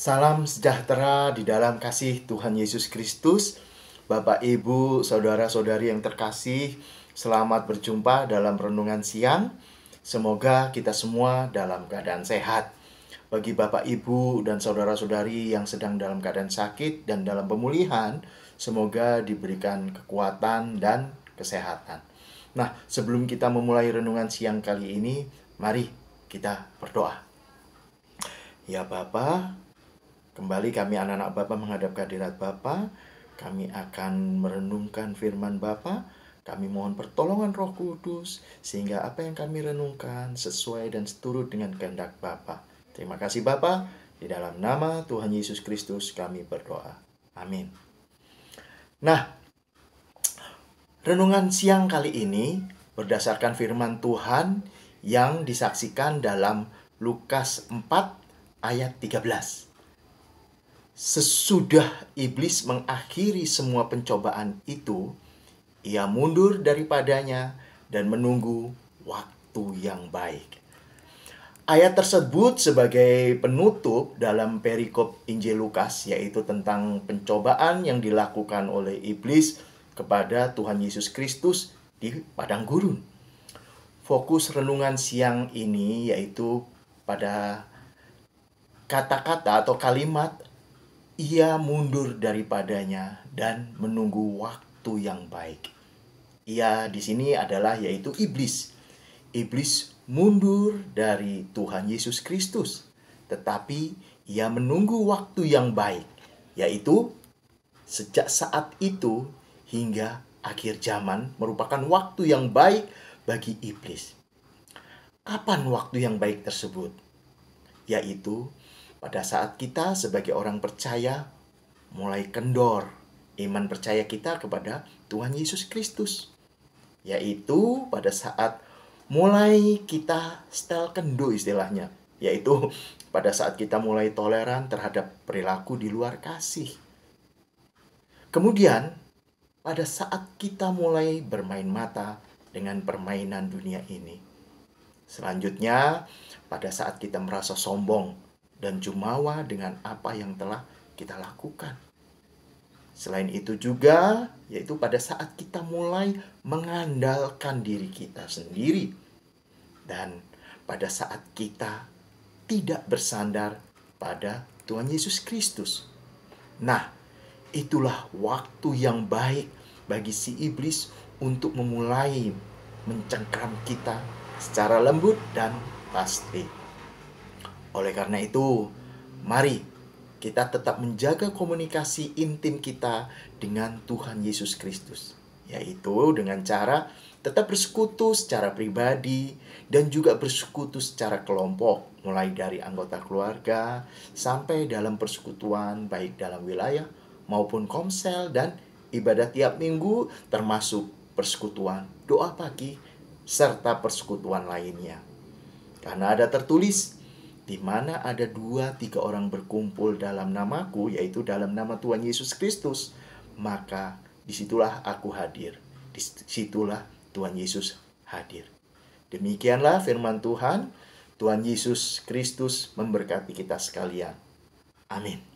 Salam sejahtera di dalam kasih Tuhan Yesus Kristus. Bapak, Ibu, saudara-saudari yang terkasih, selamat berjumpa dalam renungan siang. Semoga kita semua dalam keadaan sehat. Bagi Bapak, Ibu, dan saudara-saudari yang sedang dalam keadaan sakit dan dalam pemulihan, semoga diberikan kekuatan dan kesehatan. Nah, sebelum kita memulai renungan siang kali ini, mari kita berdoa. Ya Bapak, Kembali kami anak-anak Bapa menghadap kehadirat Bapa. Kami akan merenungkan firman Bapa. Kami mohon pertolongan Roh Kudus sehingga apa yang kami renungkan sesuai dan seturut dengan kehendak Bapa. Terima kasih Bapa. Di dalam nama Tuhan Yesus Kristus kami berdoa. Amin. Nah, renungan siang kali ini berdasarkan firman Tuhan yang disaksikan dalam Lukas 4 ayat 13. Sesudah iblis mengakhiri semua pencobaan itu, ia mundur daripadanya dan menunggu waktu yang baik. Ayat tersebut sebagai penutup dalam perikop Injil Lukas, yaitu tentang pencobaan yang dilakukan oleh iblis kepada Tuhan Yesus Kristus di padang gurun. Fokus renungan siang ini yaitu pada kata-kata atau kalimat ia mundur daripadanya dan menunggu waktu yang baik. Ia di sini adalah yaitu iblis. Iblis mundur dari Tuhan Yesus Kristus, tetapi ia menunggu waktu yang baik, yaitu sejak saat itu hingga akhir zaman merupakan waktu yang baik bagi iblis. Kapan waktu yang baik tersebut? Yaitu pada saat kita sebagai orang percaya mulai kendor iman percaya kita kepada Tuhan Yesus Kristus. Yaitu pada saat mulai kita setel kendo istilahnya. Yaitu pada saat kita mulai toleran terhadap perilaku di luar kasih. Kemudian pada saat kita mulai bermain mata dengan permainan dunia ini. Selanjutnya, pada saat kita merasa sombong dan jumawa dengan apa yang telah kita lakukan. Selain itu juga, yaitu pada saat kita mulai mengandalkan diri kita sendiri. Dan pada saat kita tidak bersandar pada Tuhan Yesus Kristus. Nah, itulah waktu yang baik bagi si iblis untuk memulai mencengkram kita secara lembut dan pasti. Oleh karena itu, mari kita tetap menjaga komunikasi intim kita dengan Tuhan Yesus Kristus, yaitu dengan cara tetap bersekutu secara pribadi dan juga bersekutu secara kelompok, mulai dari anggota keluarga sampai dalam persekutuan, baik dalam wilayah maupun komsel, dan ibadah tiap minggu, termasuk persekutuan doa pagi serta persekutuan lainnya. Karena ada tertulis di mana ada dua tiga orang berkumpul dalam namaku, yaitu dalam nama Tuhan Yesus Kristus, maka disitulah aku hadir. Disitulah Tuhan Yesus hadir. Demikianlah firman Tuhan. Tuhan Yesus Kristus memberkati kita sekalian. Amin.